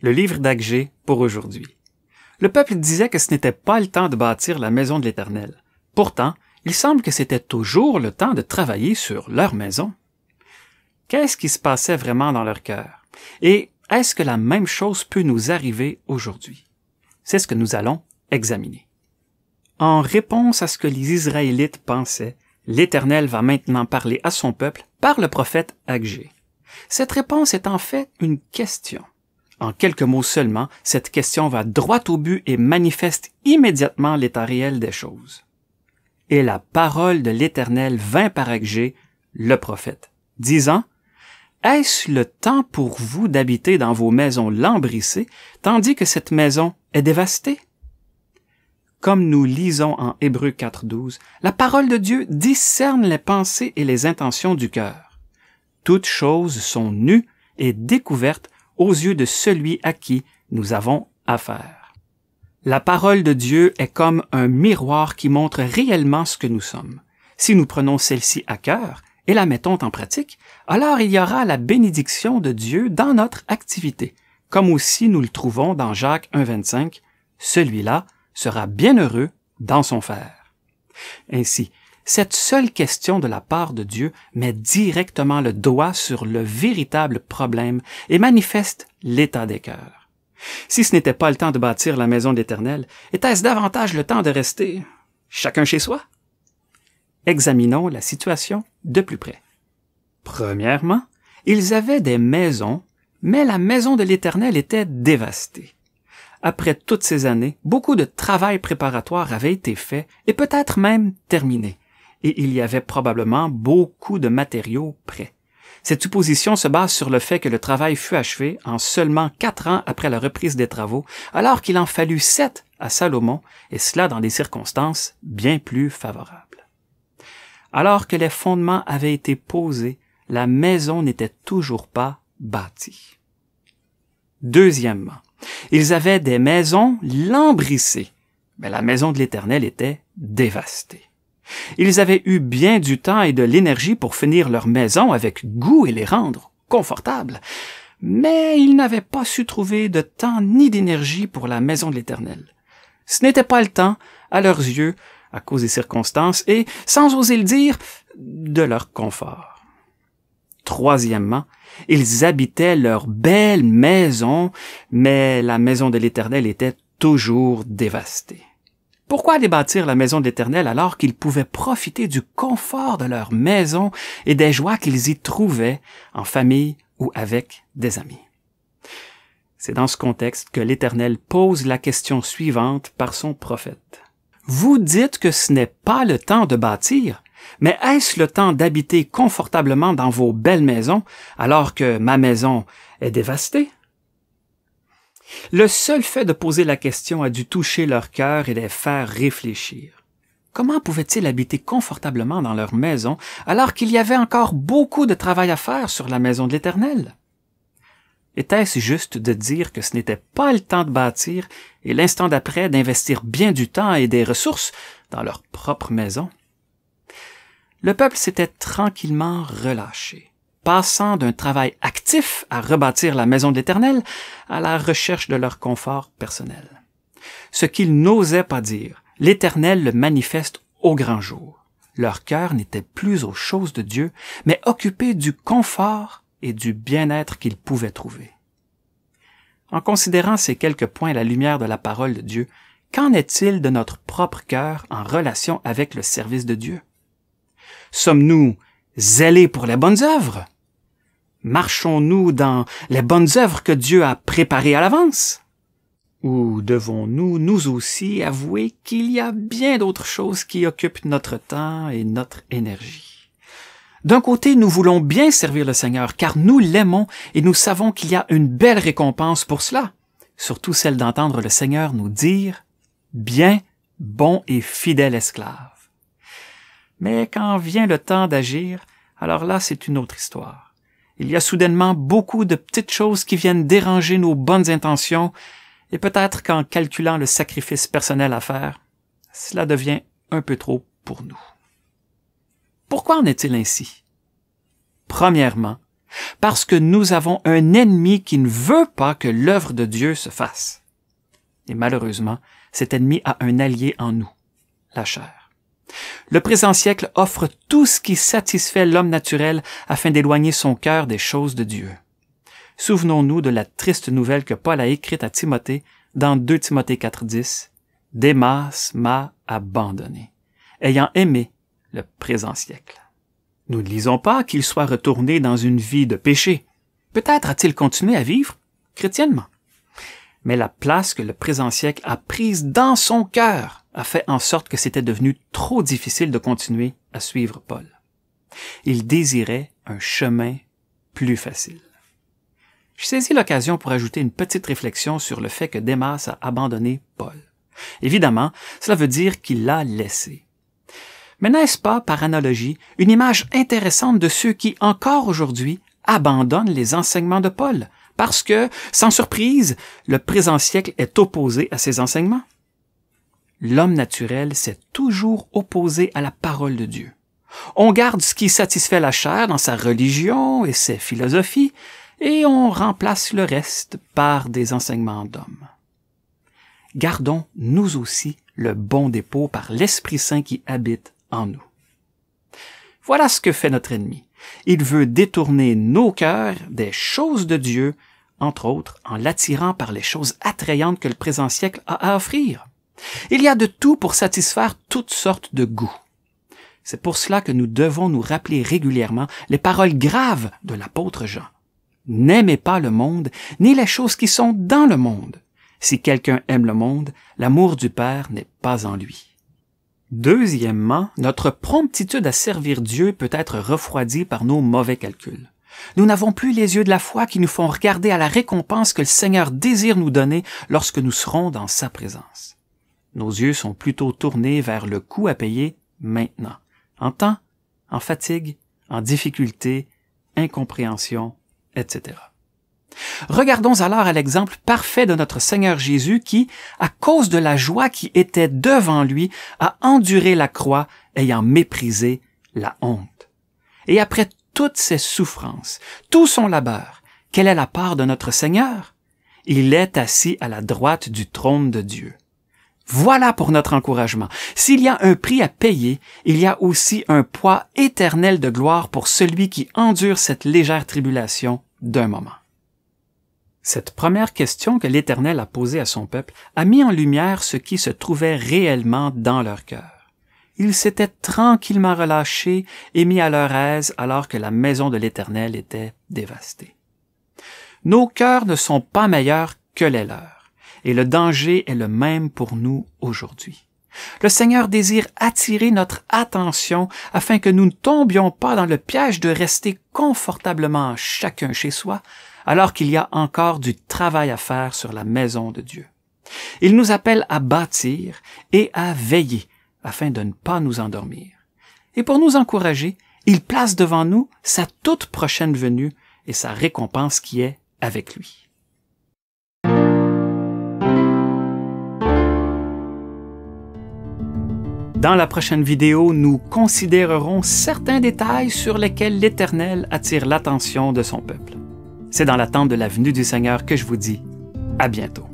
le livre d'Agé pour aujourd'hui. Le peuple disait que ce n'était pas le temps de bâtir la maison de l'Éternel. Pourtant, il semble que c'était toujours le temps de travailler sur leur maison. Qu'est-ce qui se passait vraiment dans leur cœur? Et est-ce que la même chose peut nous arriver aujourd'hui? C'est ce que nous allons examiner. En réponse à ce que les Israélites pensaient, l'Éternel va maintenant parler à son peuple par le prophète Agé. Cette réponse est en fait une question. En quelques mots seulement, cette question va droit au but et manifeste immédiatement l'état réel des choses. Et la parole de l'Éternel vint par Agé, le prophète, disant, Est-ce le temps pour vous d'habiter dans vos maisons lambrissées, tandis que cette maison est dévastée? Comme nous lisons en Hébreu 4.12, la parole de Dieu discerne les pensées et les intentions du cœur. Toutes choses sont nues et découvertes aux yeux de celui à qui nous avons affaire. La parole de Dieu est comme un miroir qui montre réellement ce que nous sommes. Si nous prenons celle-ci à cœur et la mettons en pratique, alors il y aura la bénédiction de Dieu dans notre activité, comme aussi nous le trouvons dans Jacques 1.25, celui-là sera bienheureux dans son fer. Ainsi, cette seule question de la part de Dieu met directement le doigt sur le véritable problème et manifeste l'état des cœurs. Si ce n'était pas le temps de bâtir la maison de l'Éternel, était-ce davantage le temps de rester chacun chez soi? Examinons la situation de plus près. Premièrement, ils avaient des maisons, mais la maison de l'Éternel était dévastée. Après toutes ces années, beaucoup de travail préparatoire avait été fait et peut-être même terminé et il y avait probablement beaucoup de matériaux prêts. Cette supposition se base sur le fait que le travail fut achevé en seulement quatre ans après la reprise des travaux, alors qu'il en fallut sept à Salomon, et cela dans des circonstances bien plus favorables. Alors que les fondements avaient été posés, la maison n'était toujours pas bâtie. Deuxièmement, ils avaient des maisons lambrissées, mais la maison de l'Éternel était dévastée. Ils avaient eu bien du temps et de l'énergie pour finir leur maison avec goût et les rendre confortables, mais ils n'avaient pas su trouver de temps ni d'énergie pour la maison de l'Éternel. Ce n'était pas le temps, à leurs yeux, à cause des circonstances et, sans oser le dire, de leur confort. Troisièmement, ils habitaient leur belle maison, mais la maison de l'Éternel était toujours dévastée. Pourquoi bâtir la maison de l'Éternel alors qu'ils pouvaient profiter du confort de leur maison et des joies qu'ils y trouvaient en famille ou avec des amis? C'est dans ce contexte que l'Éternel pose la question suivante par son prophète. Vous dites que ce n'est pas le temps de bâtir, mais est-ce le temps d'habiter confortablement dans vos belles maisons alors que ma maison est dévastée? Le seul fait de poser la question a dû toucher leur cœur et les faire réfléchir. Comment pouvaient-ils habiter confortablement dans leur maison alors qu'il y avait encore beaucoup de travail à faire sur la maison de l'Éternel? Était-ce juste de dire que ce n'était pas le temps de bâtir et l'instant d'après d'investir bien du temps et des ressources dans leur propre maison? Le peuple s'était tranquillement relâché passant d'un travail actif à rebâtir la maison de l'Éternel à la recherche de leur confort personnel. Ce qu'ils n'osaient pas dire, l'Éternel le manifeste au grand jour. Leur cœur n'était plus aux choses de Dieu, mais occupé du confort et du bien-être qu'ils pouvaient trouver. En considérant ces quelques points à la lumière de la parole de Dieu, qu'en est-il de notre propre cœur en relation avec le service de Dieu? Sommes-nous zélés pour les bonnes œuvres? Marchons-nous dans les bonnes œuvres que Dieu a préparées à l'avance? Ou devons-nous nous aussi avouer qu'il y a bien d'autres choses qui occupent notre temps et notre énergie? D'un côté, nous voulons bien servir le Seigneur, car nous l'aimons et nous savons qu'il y a une belle récompense pour cela, surtout celle d'entendre le Seigneur nous dire Bien, bon et fidèle esclave. Mais quand vient le temps d'agir, alors là c'est une autre histoire il y a soudainement beaucoup de petites choses qui viennent déranger nos bonnes intentions, et peut-être qu'en calculant le sacrifice personnel à faire, cela devient un peu trop pour nous. Pourquoi en est-il ainsi? Premièrement, parce que nous avons un ennemi qui ne veut pas que l'œuvre de Dieu se fasse. Et malheureusement, cet ennemi a un allié en nous, la chair. Le présent siècle offre tout ce qui satisfait l'homme naturel afin d'éloigner son cœur des choses de Dieu. Souvenons-nous de la triste nouvelle que Paul a écrite à Timothée dans 2 Timothée 4.10. Démas m'a abandonné, ayant aimé le présent siècle. Nous ne lisons pas qu'il soit retourné dans une vie de péché. Peut-être a-t-il continué à vivre chrétiennement. Mais la place que le présent siècle a prise dans son cœur a fait en sorte que c'était devenu trop difficile de continuer à suivre Paul. Il désirait un chemin plus facile. Je saisis l'occasion pour ajouter une petite réflexion sur le fait que Démas a abandonné Paul. Évidemment, cela veut dire qu'il l'a laissé. Mais n'est-ce pas, par analogie, une image intéressante de ceux qui, encore aujourd'hui, abandonnent les enseignements de Paul, parce que, sans surprise, le présent siècle est opposé à ces enseignements? l'homme naturel s'est toujours opposé à la parole de Dieu. On garde ce qui satisfait la chair dans sa religion et ses philosophies, et on remplace le reste par des enseignements d'hommes. Gardons, nous aussi, le bon dépôt par l'Esprit Saint qui habite en nous. Voilà ce que fait notre ennemi. Il veut détourner nos cœurs des choses de Dieu, entre autres en l'attirant par les choses attrayantes que le présent siècle a à offrir. Il y a de tout pour satisfaire toutes sortes de goûts. C'est pour cela que nous devons nous rappeler régulièrement les paroles graves de l'apôtre Jean. N'aimez pas le monde, ni les choses qui sont dans le monde. Si quelqu'un aime le monde, l'amour du Père n'est pas en lui. Deuxièmement, notre promptitude à servir Dieu peut être refroidie par nos mauvais calculs. Nous n'avons plus les yeux de la foi qui nous font regarder à la récompense que le Seigneur désire nous donner lorsque nous serons dans sa présence. Nos yeux sont plutôt tournés vers le coût à payer maintenant, en temps, en fatigue, en difficulté, incompréhension, etc. Regardons alors à l'exemple parfait de notre Seigneur Jésus qui, à cause de la joie qui était devant lui, a enduré la croix ayant méprisé la honte. Et après toutes ses souffrances, tout son labeur, quelle est la part de notre Seigneur? Il est assis à la droite du trône de Dieu. Voilà pour notre encouragement. S'il y a un prix à payer, il y a aussi un poids éternel de gloire pour celui qui endure cette légère tribulation d'un moment. Cette première question que l'Éternel a posée à son peuple a mis en lumière ce qui se trouvait réellement dans leur cœur. Ils s'étaient tranquillement relâchés et mis à leur aise alors que la maison de l'Éternel était dévastée. Nos cœurs ne sont pas meilleurs que les leurs et le danger est le même pour nous aujourd'hui. Le Seigneur désire attirer notre attention afin que nous ne tombions pas dans le piège de rester confortablement chacun chez soi, alors qu'il y a encore du travail à faire sur la maison de Dieu. Il nous appelle à bâtir et à veiller afin de ne pas nous endormir. Et pour nous encourager, il place devant nous sa toute prochaine venue et sa récompense qui est avec lui. Dans la prochaine vidéo, nous considérerons certains détails sur lesquels l'Éternel attire l'attention de son peuple. C'est dans l'attente de la venue du Seigneur que je vous dis à bientôt.